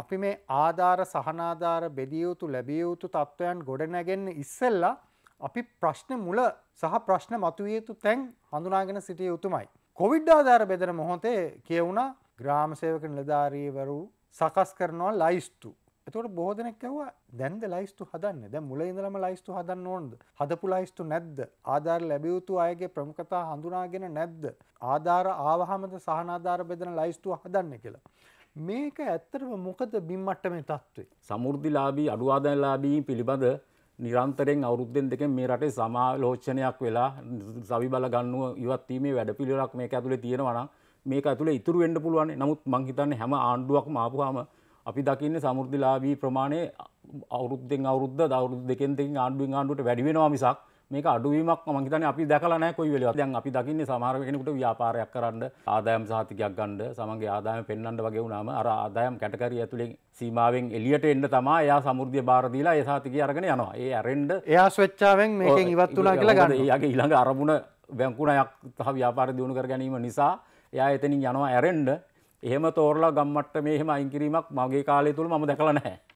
අපි මේ ආධාර සහනාධාර බෙදිය යුතු ලැබිය යුතු තත්ත්වයන් ගොඩනැගෙන්න ඉස්සෙල්ලා අපි ප්‍රශ්න මුල සහ ප්‍රශ්න මතුවිය යුතු තැන් හඳුනාගෙන සිටිය යුතුමයි. කොවිඩ් ආධාර බෙදන මොහොතේ කියවුණ ග්‍රාමසේවක නිලධාරීවරු සකස් කරනවා ලයිස්තු එතකොට බොහෝ දෙනෙක් කැව්වා දැන්ද ලයිස්තු හදන්න දැන් මුල ඉඳලම ලයිස්තු හදන්න ඕනද හදපු ලයිස්තු නැද්ද ආධාර ලැබිය යුතු අයගේ ප්‍රමුඛතා හඳුනාගෙන නැද්ද ආධාර ආවහමද සහනාධාර බෙදන ලයිස්තුව හදන්න කියලා මේක ඇත්තරම මොකද බිම්මට්ට මේ තත්ත්වේ. සමුෘද්ධිලාබී අඩුවාදැලාබී පිළිබඳ නිරන්තරෙන් අවුරුද්ධෙන් දෙක මේ රටේ සමාලෝච්චනයක් වෙලා සවි බල ගන්නුව ඉවත්වීමේ වැඩ පිළිරක් මේක ඇතුළේ තියෙනවනම් මේක ඇතුළ ඉතුරු වෙන්ඩ පුළුවන් නමුත් මංහිතන්න හැම ආණ්ඩුවක් මාපුහම අපි දකින්න සමුෘද්ධිලාබී ප්‍රමාණය අවුරුද්ධෙන් අවුද්ධ දවරුද් දෙකෙන් දෙකින් ආණ්ඩුවෙන් ආණ්ඩුවට වැඩිවෙනවා මිසක් මේක අඩුවීමක් මංහිතන අපි දැකලන කොයි වෙලා දැන් අපි දකින්නේ සමාරමෙනෙකුට ව්‍යාපාරයක් කරන්න ආදායම් සහතිකයක් ගණ්ඩ සමගේ ආදායම පෙන්න්නට වගේ වුණාම අර ආදායම් කැටකරී ඇතුළින් සීමාවෙන් එලියට එන්න තමා එයා සමුෘද්ධිය බාරදීලා එසාතික අරගෙන යනවා ඒ ඇරෙන්ඩ එයා ස්වෙච්චාවෙන් මේක ඉවත් වනා කියලා ගන්න යගේ ඊළඟ අරමුණ වැංකුණයක් තහ ව්‍යාපාර දියුණු කර ගැනීම නිසා එයා එතනින් යනවා ඇරෙන්ඩ එහෙම තෝරලා ගම්මට්ට මේහෙම අයිංකිරීමක් මගේ කාලය තුළ ම දැකල නැහැ